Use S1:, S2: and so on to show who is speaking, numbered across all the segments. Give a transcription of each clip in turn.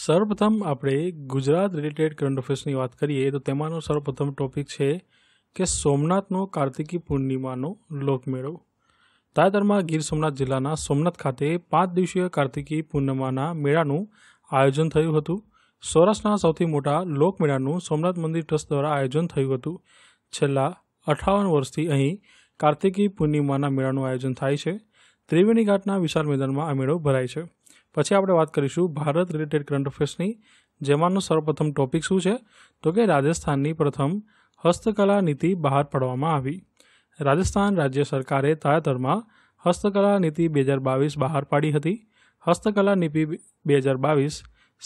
S1: સર્વપ્રથમ આપણે Gujarat related current અફેર્સની વાત કરીએ તો તેમાંનો સર્વપ્રથમ ટોપિક છે કે સોમનાથનો કાર્તિકી પૂર્ણિમાનો લોકમેળો તાજેતરમાં ગીર સોમનાથ જિલ્લાના સોમનાથ ખાતે પાંચ દિવસીય કાર્તિકી પૂર્ણિમાના મેળાનું આયોજન થયું હતું સૌરાષ્ટ્રના સૌથી મોટા લોકમેળાનું સોમનાથ મંદિર ટ્રસ્ટ દ્વારા આયોજન થયું હતું છેલ્લા અઠાવન વર્ષથી અહીં કાર્તિકી પૂર્ણિમાના મેળાનું આયોજન થાય છે ત્રિવેણી ઘાટના વિશાળ મેદાનમાં આ મેળો ભરાય છે પછી આપણે વાત કરીશું ભારત રિલેટેડ કરંટ અફેર્સની જેમાંનો સર્વપ્રથમ ટોપિક શું છે તો કે રાજસ્થાનની પ્રથમ હસ્તકલા નીતિ બહાર પાડવામાં આવી રાજસ્થાન રાજ્ય સરકારે તાજેતરમાં હસ્તકલા નીતિ બે હજાર બાવીસ બહાર પાડી હતી હસ્તકલા નીતિ બે હજાર બાવીસ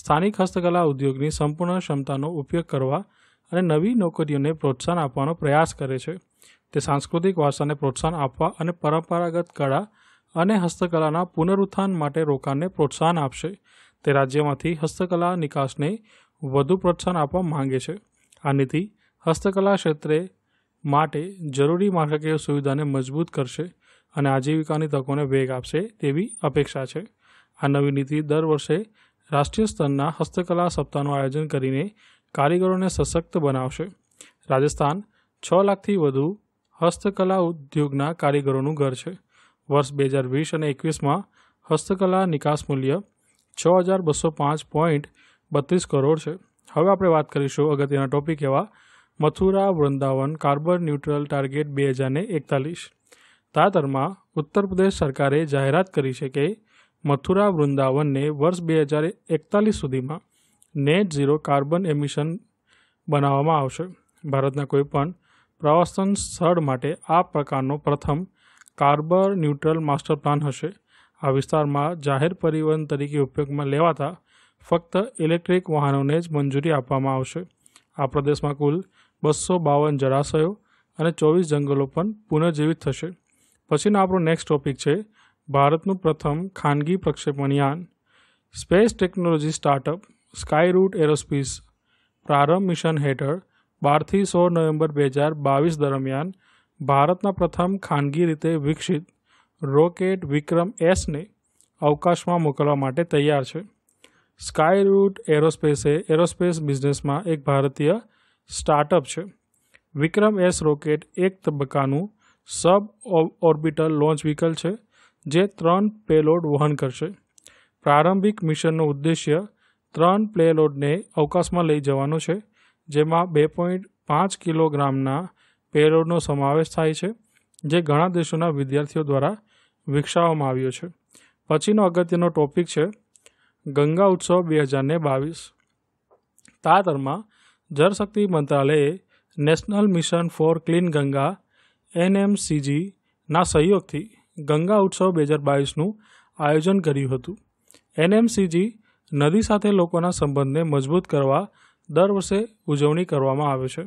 S1: સ્થાનિક હસ્તકલા ઉદ્યોગની સંપૂર્ણ ક્ષમતાનો ઉપયોગ કરવા અને નવી નોકરીઓને પ્રોત્સાહન આપવાનો પ્રયાસ કરે છે તે સાંસ્કૃતિક વારસાને પ્રોત્સાહન આપવા અને પરંપરાગત કળા અને હસ્તકલાના પુનરુત્થાન માટે રોકાણને પ્રોત્સાહન આપશે તે રાજ્યમાંથી હસ્તકલા નિકાસને વધુ પ્રોત્સાહન આપવા માંગે છે આ નીતિ હસ્તકલા ક્ષેત્રે માટે જરૂરી માળખાકીય સુવિધાને મજબૂત કરશે અને આજીવિકાની તકોને વેગ આપશે તેવી અપેક્ષા છે આ નવી નીતિ દર વર્ષે રાષ્ટ્રીય સ્તરના હસ્તકલા સપ્તાહનું આયોજન કરીને કારીગરોને સશક્ત બનાવશે રાજસ્થાન છ લાખથી વધુ હસ્તકલા ઉદ્યોગના કારીગરોનું ઘર છે વર્ષ બે હજાર વીસ અને એકવીસમાં હસ્તકલા નિકાસ મૂલ્ય છ હજાર બસો પાંચ પોઈન્ટ બત્રીસ કરોડ છે હવે આપણે વાત કરીશું અગત્યના ટોપિક એવા Mathura Vrindavan carbon neutral target બે હજારને એકતાલીસ તાજેતરમાં ઉત્તર પ્રદેશ સરકારે જાહેરાત કરી છે કે મથુરા વૃંદાવનને વર્ષ બે હજાર એકતાલીસ સુધીમાં નેટ ઝીરો કાર્બન એમિશન બનાવવામાં આવશે ભારતના કોઈપણ પ્રવાસન સ્થળ માટે આ પ્રકારનો પ્રથમ કાર્બર ન્યુટ્રલ માસ્ટર પ્લાન હશે આ વિસ્તારમાં જાહેર પરિવહન તરીકે ઉપયોગમાં લેવાતા ફક્ત ઇલેક્ટ્રિક વાહનોને જ મંજૂરી આપવામાં આવશે આ પ્રદેશમાં કુલ બસો બાવન જળાશયો અને ચોવીસ જંગલો પણ પુનર્જીવિત થશે પછીનો આપણો નેક્સ્ટ ટોપિક છે ભારતનું પ્રથમ ખાનગી યાન space technology startup Skyroot aerospace Prarambh mission હેઠળ બારથી સોળ નવેમ્બર બે હજાર બાવીસ દરમિયાન ભારતના પ્રથમ ખાનગી રીતે વિકસિત રોકેટ વિક્રમ એસને અવકાશમાં મોકલવા માટે તૈયાર છે સ્કાયરૂટ રૂટ એરોસ્પેસે એરોસ્પેસ બિઝનેસમાં એક ભારતીય સ્ટાર્ટઅપ છે વિક્રમ એસ રોકેટ એક તબક્કાનું સબ ઓર્બિટલ લોન્ચ વ્હીકલ છે જે ત્રણ પેલોડ વહન કરશે પ્રારંભિક મિશનનો ઉદ્દેશ્ય ત્રણ પ્લેલોડને અવકાશમાં લઈ જવાનો છે જેમાં બે પોઈન્ટ પાંચ કિલોગ્રામના પેલોડનો સમાવેશ થાય છે જે ઘણા દેશોના વિદ્યાર્થીઓ દ્વારા વિકસાવવામાં આવ્યો છે પછીનો અગત્યનો ટોપિક છે ગંગા ઉત્સવ બે હજાર ને બાવીસ તાજેતરમાં જળશક્તિ મંત્રાલયે national mission for clean Ganga એનએમસીજીના સહયોગથી ગંગા ઉત્સવ બે હજાર બાવીસનું આયોજન કર્યું હતું એનએમસીજી નદી સાથે લોકોના સંબંધને મજબૂત કરવા દર વર્ષે ઉજવણી કરવામાં આવે છે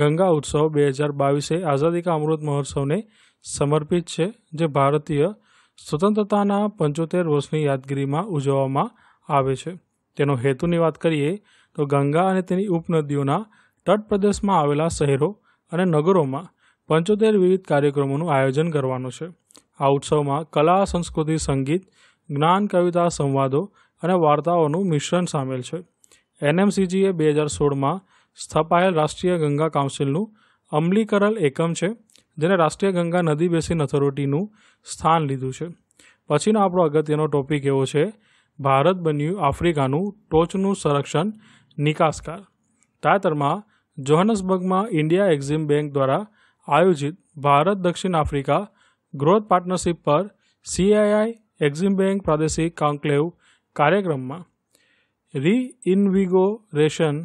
S1: ગંગા ઉત્સવ બે હજાર બાવીસે આઝાદી કા અમૃત મહોત્સવને સમર્પિત છે જે ભારતીય સ્વતંત્રતાના પંચોતેર વર્ષની યાદગીરીમાં ઉજવવામાં આવે છે તેનો હેતુની વાત કરીએ તો ગંગા અને તેની ઉપનદીઓના તટપ્રદેશમાં આવેલા શહેરો અને નગરોમાં પંચોતેર વિવિધ કાર્યક્રમોનું આયોજન કરવાનું છે આ ઉત્સવમાં કલા સંસ્કૃતિ સંગીત જ્ઞાન કવિતા સંવાદો અને વાર્તાઓનું મિશ્રણ સામેલ છે એનએમસીજીએ બે હજાર સોળમાં સ્થપાયેલ રાષ્ટ્રીય ગંગા કાઉન્સિલનું અમલીકરલ એકમ છે જેને રાષ્ટ્રીય ગંગા નદી બેસીન અથોરિટીનું સ્થાન લીધું છે પછીનો આપણો અગત્યનો ટોપિક એવો છે ભારત બન્યું આફ્રિકાનું ટોચનું સંરક્ષણ નિકાસકાર તાજેતરમાં જોહાનસબર્ગમાં ઇન્ડિયા એક્ઝિમ બેંક દ્વારા આયોજિત ભારત દક્ષિણ આફ્રિકા ગ્રોથ પાર્ટનરશિપ પર સીઆઈઆઈ એક્ઝિમ બેંક પ્રાદેશિક કોન્ક્લેવ કાર્યક્રમમાં reinvigoration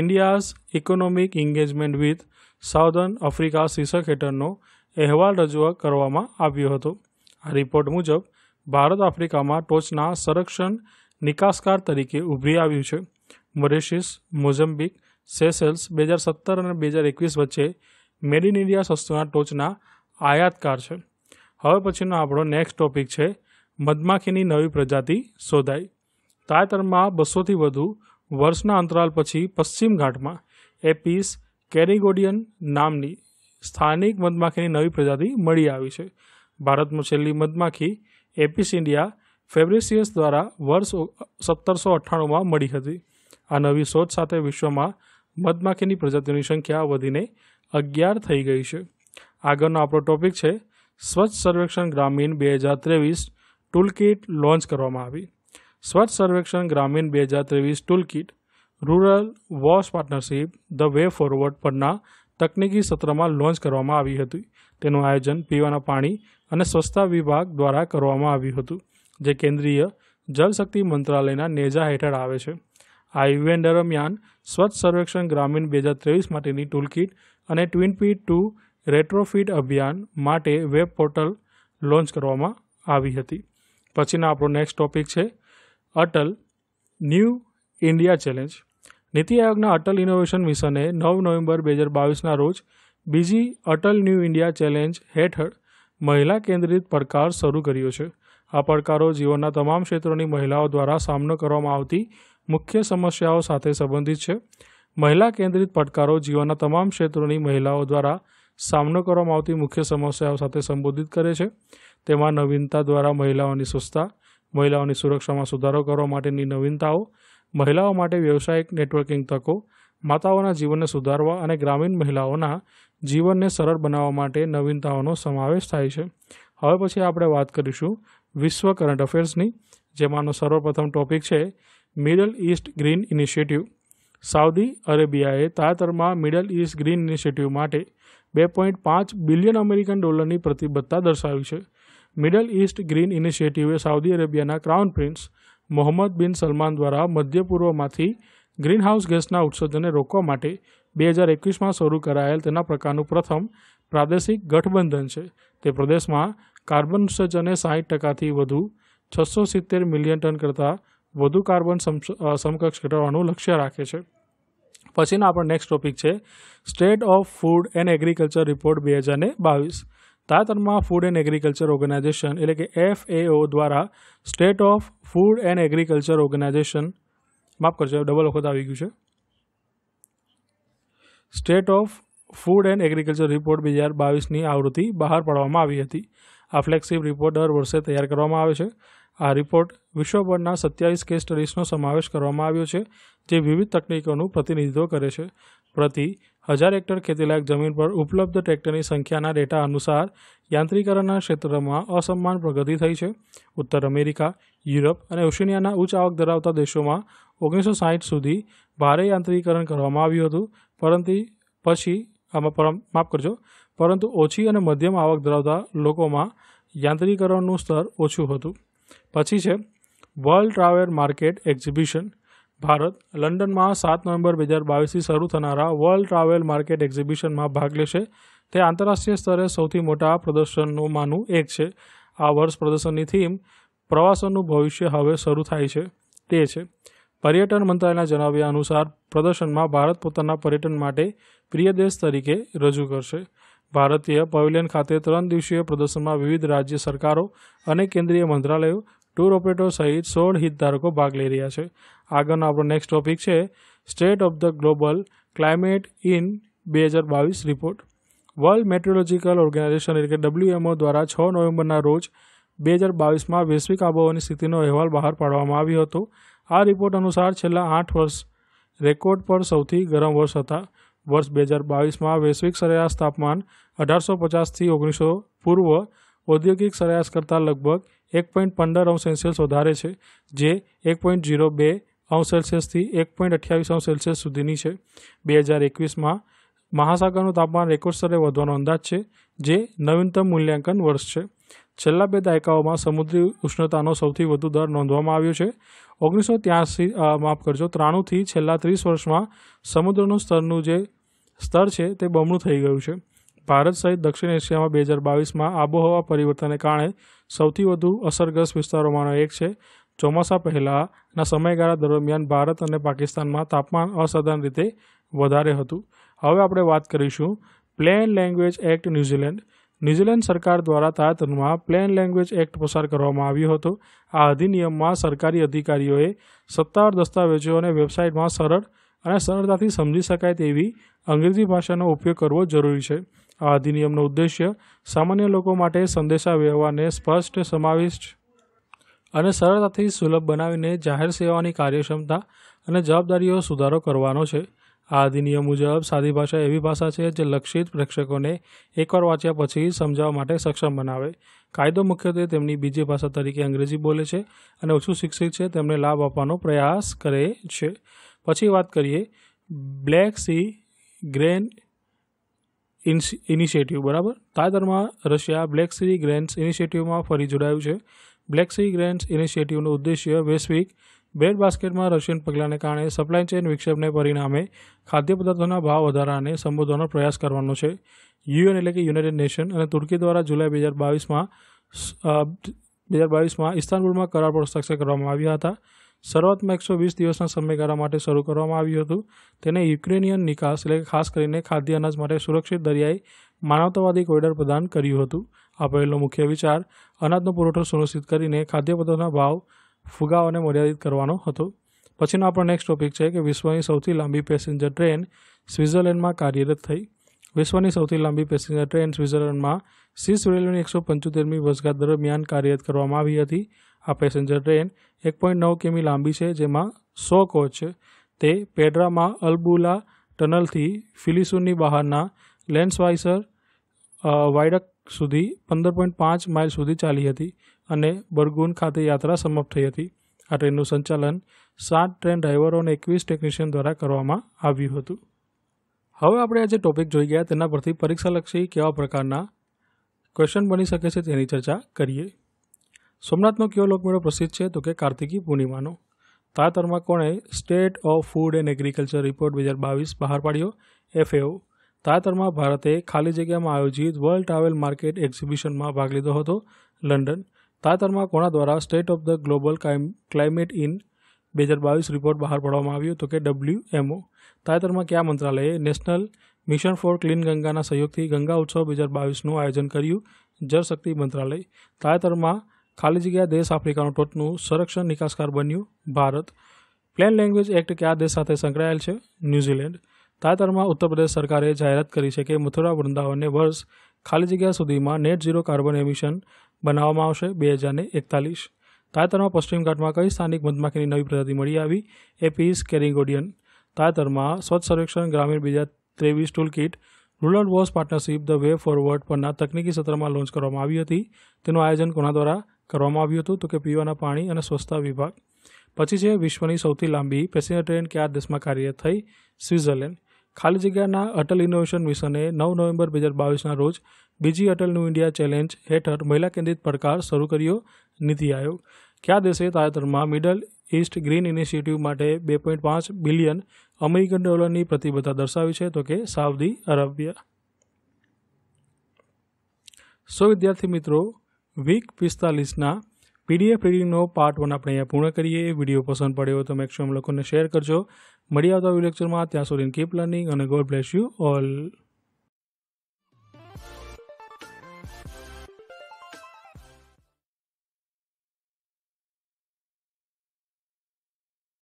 S1: India's economic engagement with southern Africa શીર્ષક હેઠળનો અહેવાલ રજૂ કરવામાં આવ્યો હતો આ રિપોર્ટ મુજબ ભારત આફ્રિકામાં ટોચના સંરક્ષણ નિકાસકાર તરીકે ઉભરી આવ્યું છે મોરેશિસ મોઝમ્બિક સેસેલ્સ બે હજાર સત્તર અને બે હજાર એકવીસ વચ્ચે મેડ ઇન ઇન્ડિયા સસ્તુના ટોચના આયાતકાર છે હવે પછીનો આપણો નેક્સ્ટ ટોપિક છે મધમાખીની નવી પ્રજાતિ શોધાઈ તાજેતરમાં બસોથી વધુ વર્ષના અંતરાલ પછી પશ્ચિમ ઘાટમાં એપીસ કેરિગોડિયન નામની સ્થાનિક મધમાખીની નવી પ્રજાતિ મળી આવી છે ભારતમાં છેલ્લી મધમાખી એપીસ ઇન્ડિયા ફેબ્રિસિયસ દ્વારા વર્ષ સત્તરસો અઠ્ઠાણુંમાં મળી હતી આ નવી શોધ સાથે વિશ્વમાં મધમાખીની પ્રજાતિઓની સંખ્યા વધીને અગિયાર થઈ ગઈ છે આગળનો આપણો ટોપિક છે સ્વચ્છ સર્વેક્ષણ ગ્રામીણ બે હજાર ત્રેવીસ ટૂલકીટ લોન્ચ કરવામાં આવી સ્વચ્છ સર્વેક્ષણ ગ્રામીણ બે હજાર ત્રેવીસ tool rural wash partnership the way forward પરના તકનીકી સત્રમાં લોન્ચ કરવામાં આવી હતી તેનું આયોજન પીવાના પાણી અને સ્વચ્છતા વિભાગ દ્વારા કરવામાં આવ્યું હતું જે કેન્દ્રીય જલશક્તિ મંત્રાલયના નેજા હેઠળ આવે છે આ ઇવેન્ટ દરમિયાન સ્વચ્છ સર્વેક્ષણ ગ્રામીણ બે હજાર ત્રેવીસ માટેની ટૂલકીટ અને ટ્વિન પી ટુ રેટ્રોફિટ અભિયાન માટે વેબ પોર્ટલ લોન્ચ કરવામાં આવી હતી પછીના આપણો નેક્સ્ટ ટોપિક છે અટલ ન્યૂ ઇન્ડિયા ચેલેન્જ નીતિ આયોગના અટલ ઇનોવેશન મિશને નવ નવેમ્બર બે હજાર બાવીસના રોજ બીજી અટલ ન્યૂ ઇન્ડિયા ચેલેન્જ હેઠળ મહિલા કેન્દ્રિત પડકાર શરૂ કર્યો છે આ પડકારો જીવનના તમામ ક્ષેત્રોની મહિલાઓ દ્વારા સામનો કરવામાં આવતી મુખ્ય સમસ્યાઓ સાથે સંબંધિત છે મહિલા કેન્દ્રિત પડકારો જીવનના તમામ ક્ષેત્રોની મહિલાઓ દ્વારા સામનો કરવામાં આવતી મુખ્ય સમસ્યાઓ સાથે સંબોધિત કરે છે તેમાં નવીનતા દ્વારા મહિલાઓની સુસ્તા મહિલાઓની સુરક્ષામાં સુધારો કરવા માટેની નવીનતાઓ મહિલાઓ માટે વ્યવસાયિક નેટવર્કિંગ તકો માતાઓના જીવનને સુધારવા અને ગ્રામીણ મહિલાઓના જીવનને સરળ બનાવવા માટે નવીનતાઓનો સમાવેશ થાય છે હવે પછી આપણે વાત કરીશું વિશ્વ કરંટ અફેર્સની જેમાંનો સર્વપ્રથમ ટોપિક છે Middle East Green Initiative Saudi અરેબિયાએ તાજેતરમાં મિડલ ઇસ્ટ ગ્રીન ઇનિશિયેટિવ માટે બે પોઈન્ટ પાંચ બિલિયન અમેરિકન ડોલરની પ્રતિબદ્ધતા દર્શાવી છે મિડલ ઇસ્ટ ગ્રીન ઇનિશિયેટિવે સાઉદી અરેબિયાના crown prince Mohammed bin Salman દ્વારા મધ્ય પૂર્વમાંથી ગ્રીનહાઉસ ગેસના ઉત્સર્જનને રોકવા માટે બે હજાર એકવીસમાં શરૂ કરાયેલ તેના પ્રકારનું પ્રથમ પ્રાદેશિક ગઠબંધન છે તે પ્રદેશમાં કાર્બન ઉત્સર્જને સાહીઠ ટકાથી વધુ છસો સિત્તેર મિલિયન ટન કરતાં વધુ કાર્બન સમકક્ષ ઘટાડવાનું લક્ષ્ય રાખે છે પછીનો આપણો નેક્સ્ટ ટોપિક છે state of food and agriculture report બે હજાર ને બાવીસ તાતરમાં ફૂડ એન્ડ એગ્રીકલ્ચર ઓર્ગેનાઇઝેશન એટલે કે એફ દ્વારા state of food and agriculture organization માફ કરજો ડબલ વખત આવી ગયું છે state of food and agriculture report બે હજાર બાવીસની આવૃત્તિ બહાર પાડવામાં આવી હતી આ ફ્લેગશિપ રિપોર્ટ દર વર્ષે તૈયાર કરવામાં આવે છે આ રિપોર્ટ વિશ્વભરના સત્યાવીસ કેસ સ્ટડીઝનો સમાવેશ કરવામાં આવ્યો છે જે વિવિધ તકનીકોનું પ્રતિનિધિત્વ કરે છે પ્રતિ હજાર હેક્ટર ખેતીલાયક જમીન પર ઉપલબ્ધ ટ્રેક્ટરની સંખ્યાના ડેટા અનુસાર યાંત્રીકરણના ક્ષેત્રમાં અસમાન પ્રગતિ થઈ છે ઉત્તર અમેરિકા યુરોપ અને ઓશિનિયાના ઉચ્ચ આવક ધરાવતા દેશોમાં ઓગણીસો સાહીઠ સુધી ભારે યાંત્રીકરણ કરવામાં આવ્યું હતું પરંતુ પછી આમાં માફ કરજો પરંતુ ઓછી અને મધ્યમ આવક ધરાવતા લોકોમાં યાંત્રીકરણનું સ્તર ઓછું હતું પછી છે world travel market exhibition Bharat લંડનમાં સાત નવેમ્બર બે હજાર બાવીસથી શરૂ થનારા વર્લ્ડ ટ્રાવેલ માર્કેટ એક્ઝિબિશનમાં ભાગ લેશે તે આંતરરાષ્ટ્રીય સ્તરે સૌથી મોટા પ્રદર્શનોમાંનું એક છે આ વર્ષ પ્રદર્શનની થીમ પ્રવાસનનું ભવિષ્ય હવે શરૂ થાય છે તે છે પર્યટન મંત્રાલયના જણાવ્યા અનુસાર પ્રદર્શનમાં ભારત પોતાના પર્યટન માટે પ્રિય દેશ તરીકે રજૂ કરશે ભારતીય પવેલિયન ખાતે ત્રણ દિવસીય પ્રદર્શનમાં વિવિધ રાજ્ય સરકારો અને કેન્દ્રીય મંત્રાલયો ટૂર ઓપરેટર સહિત સોળ હિતધારકો ભાગ લઈ રહ્યા છે આગળનો આપણો નેક્સ્ટ ટોપિક છે state of the global climate in બે હજાર બાવીસ રિપોર્ટ વર્લ્ડ મેટ્રોલોજીકલ ઓર્ગેનાઇઝેશન એટલે કે ડબલ્યુએમઓ દ્વારા છ નવેમ્બરના રોજ બે હજાર બાવીસમાં વૈશ્વિક આબોહવાની સ્થિતિનો અહેવાલ બહાર પાડવામાં આવ્યો હતો આ રિપોર્ટ અનુસાર છેલ્લા આઠ વર્ષ રેકોર્ડ પર સૌથી ગરમ વર્ષ હતા વર્ષ બે હજાર બાવીસમાં વૈશ્વિક સરેરાશ તાપમાન અઢારસો પચાસથી ઓગણીસો પૂર્વ ઔદ્યોગિક સરેરાશ કરતાં લગભગ એક પોઈન્ટ પંદર અંશ સેલ્સિયસ વધારે છે જે એક પોઈન્ટ જીરો બે અંશ સેલ્સિયસથી એક પોઈન્ટ અઠ્યાવીસ અંશ સેલ્સિયસ સુધીની છે બે હજાર એકવીસમાં મહાસાગરનું તાપમાન રેકોર્ડ સ્તરે વધવાનો અંદાજ છે જે નવીનતમ મૂલ્યાંકન વર્ષ છે છેલ્લા બે દાયકાઓમાં સમુદ્રી ઉષ્ણતાનો સૌથી વધુ દર નોંધવામાં આવ્યો છે ઓગણીસો ત્યાસી માફ કરજો ત્રાણુંથી છેલ્લા ત્રીસ વર્ષમાં સમુદ્રનું સ્તરનું જે સ્તર છે તે બમણું થઈ ગયું છે ભારત સહિત દક્ષિણ એશિયામાં બે હજાર બાવીસમાં આબોહવા પરિવર્તનને કારણે સૌથી વધુ અસરગ્રસ્ત વિસ્તારોમાંનો એક છે ચોમાસા પહેલાંના સમયગાળા દરમિયાન ભારત અને પાકિસ્તાનમાં તાપમાન અસાધારણ રીતે વધારે હતું હવે આપણે વાત કરીશું plain language act New Zealand New Zealand સરકાર દ્વારા તાજેતરમાં પ્લેન લેંગ્વેજ એક્ટ પસાર કરવામાં આવ્યો હતો આ અધિનિયમમાં સરકારી અધિકારીઓએ સત્તાવાર દસ્તાવેજો અને વેબસાઇટમાં સરળ અને સરળતાથી સમજી શકાય તેવી અંગ્રેજી ભાષાનો ઉપયોગ કરવો જરૂરી છે આ અધિનિયમનો ઉદ્દેશ્ય સામાન્ય લોકો માટે સંદેશા વ્યવહારને સ્પષ્ટ સમાવિષ્ટ અને સરળતાથી સુલભ બનાવીને જાહેર સેવાની કાર્યક્ષમતા અને જવાબદારીઓ સુધારો કરવાનો છે આ અધિનિયમ મુજબ સાદી ભાષા એવી ભાષા છે જે લક્ષિત પ્રેક્ષકોને એકવાર વાંચ્યા પછી સમજાવવા માટે સક્ષમ બનાવે કાયદો મુખ્યત્વે તેમની બીજી ભાષા તરીકે અંગ્રેજી બોલે છે અને ઓછું શિક્ષિત છે તેમને લાભ આપવાનો પ્રયાસ કરે છે પછી વાત કરીએ બ્લેક સી ગ્રેન ઇનિશિયેટિવ બરાબર તાજેતરમાં રશિયા બ્લેક સી ગ્રેન્ટ્સ ઇનિશિયેટિવમાં ફરી જોડાયું છે બ્લેક સી ગ્રેન્ડ્સ ઇનિશિયેટિવનો ઉદ્દેશ્ય વૈશ્વિક બેડ બાસ્કેટમાં રશિયન પગલાંને કારણે સપ્લાય ચેઇન વિક્ષેપને પરિણામે ખાદ્ય પદાર્થોના ભાવ વધારાને સંબોધવાનો પ્રયાસ કરવાનો છે યુએન એટલે કે યુનાઇટેડ નેશન અને તુર્કી દ્વારા જુલાઈ બે હજાર બાવીસમાં બે હજાર બાવીસમાં ઇસ્તાનબુલમાં કરાર પર હસ્તાક્ષર કરવામાં આવ્યા હતા શરૂઆતમાં એકસો વીસ દિવસના સમયગાળા માટે શરૂ કરવામાં આવ્યું હતું તેને યુક્રેનિયન નિકાસ એટલે ખાસ કરીને ખાદ્ય અનાજ માટે સુરક્ષિત દરિયાઈ માનવતાવાદી કોરિડોર પ્રદાન કર્યું હતું આ પહેલો મુખ્ય વિચાર અનાજનો પુરવઠો સુનિશ્ચિત કરીને ખાદ્ય પદાર્થોના ભાવ ફુગાવાને મર્યાદિત કરવાનો હતો પછીનો આપણો નેક્સ્ટ ટોપિક છે કે વિશ્વની સૌથી લાંબી પેસેન્જર ટ્રેન સ્વિટ્ઝરલેન્ડમાં કાર્યરત થઈ વિશ્વની સૌથી લાંબી પેસેન્જર ટ્રેન સ્વિટ્ઝરલેન્ડમાં સીસ રેલવેની એકસો પંચોતેરમી વસગાત દરમિયાન કાર્યરત કરવામાં આવી હતી આ પેસેન્જર ટ્રેન એક પોઈન્ટ નવ કિમી લાંબી છે જેમાં સો કોચ છે તે પેડ્રામાં અલબુલા ટનલથી ફિલિસુનની બહારના લેન્સવાઇસર વાયડક સુધી પંદર પોઈન્ટ પાંચ માઇલ સુધી ચાલી હતી અને બરગુન ખાતે યાત્રા સમાપ્ત થઈ હતી આ ટ્રેનનું સંચાલન સાત ટ્રેન ડ્રાઈવરો અને એકવીસ ટેકનિશિયન દ્વારા કરવામાં આવ્યું હતું હવે આપણે આજે ટોપિક જોઈ ગયા તેના પરથી પરીક્ષાલક્ષી કેવા પ્રકારના ક્વેશ્ચન બની શકે છે તેની ચર્ચા કરીએ સોમનાથનો કયો લોકમેળો પ્રસિદ્ધ છે તો કે કાર્તિકી પૂર્ણિમાનો તાજેતરમાં કોણે state of food and agriculture report બે હજાર બાવીસ બહાર પાડ્યો એફએઓ તાજેતરમાં ભારતે ખાલી જગ્યામાં આયોજિત વર્લ્ડ ટ્રાવેલ માર્કેટ એક્ઝિબિશનમાં ભાગ લીધો હતો લંડન તાજેતરમાં કોણા દ્વારા state of the global climate in બે હજાર બાવીસ રિપોર્ટ બહાર પાડવામાં આવ્યો તો કે ડબલ્યુએમઓ તાજેતરમાં કયા મંત્રાલયે નેશનલ મિશન ફોર ક્લીન ગંગાના સહયોગથી ગંગા ઉત્સવ બે હજાર બાવીસનું આયોજન કર્યું જળશક્તિ મંત્રાલય તાજેતરમાં ખાલી જગ્યા દેશ આફ્રિકાનું ટોટનું સંરક્ષણ નિકાસકાર બન્યું ભારત પ્લેન લેંગ્વેજ એક્ટ કયા દેશ સાથે સંકળાયેલ છે ન્યૂઝીલેન્ડ તાજેતરમાં ઉત્તર પ્રદેશ સરકારે જાહેરાત કરી છે કે મથુરા વૃંદાવનને વર્ષ ખાલી જગ્યા સુધીમાં નેટ ઝીરો કાર્બન એમિશન બનાવવામાં આવશે બે હજારને એકતાલીસ તાજેતરમાં પશ્ચિમ ઘાટમાં કઈ સ્થાનિક મધમાખીની નવી પ્રજાતિ મળી આવી એપીસ કેરિંગોડિયન તાજેતરમાં સ્વચ્છ સર્વેક્ષણ ગ્રામીણ બીજા ત્રેવીસ tool kit rural wash partnership the way forward પરના તકનીકી સત્રમાં લોન્ચ કરવામાં આવી હતી તેનું આયોજન કોના દ્વારા કરવામાં આવ્યું હતું તો કે પીવાના પાણી અને સ્વચ્છતા વિભાગ પછી છે વિશ્વની સૌથી લાંબી પેસેન્જર ટ્રેન કયા દેશમાં કાર્ય થઈ સ્વિટ્ઝરલેન્ડ ખાલી જગ્યાના અટલ ઇનોવેશન મિશને નવ નવેમ્બર બે હજાર બાવીસના રોજ બીજી અટલ ન્યૂ ઇન્ડિયા ચેલેન્જ હેઠળ મહિલા કેન્દ્રિત પડકાર શરૂ કર્યો નીતિ આયોગ કયા દેશે તાજેતરમાં મિડલ ઇસ્ટ ગ્રીન ઇનિશિયેટિવ માટે બે પોઈન્ટ પાંચ બિલિયન અમેરિકન ડોલરની પ્રતિબદ્ધતા દર્શાવી છે તો કે સાઉદી અરબિયા સો વિદ્યાર્થી મિત્રો વીક પિસ્તાલીસના પીડીએફ રીડિંગનો પાર્ટ વન આપણે અહીંયા પૂર્ણ કરીએ વિડીયો પસંદ પડ્યો તો મેક્સિમમ લોકોને શેર કરજો મળી આવતા વિડીયો લેક્ચરમાં ત્યાં સુધી કીપ લર્નિંગ અને ગોડ બ્લેસ યુ ઓલ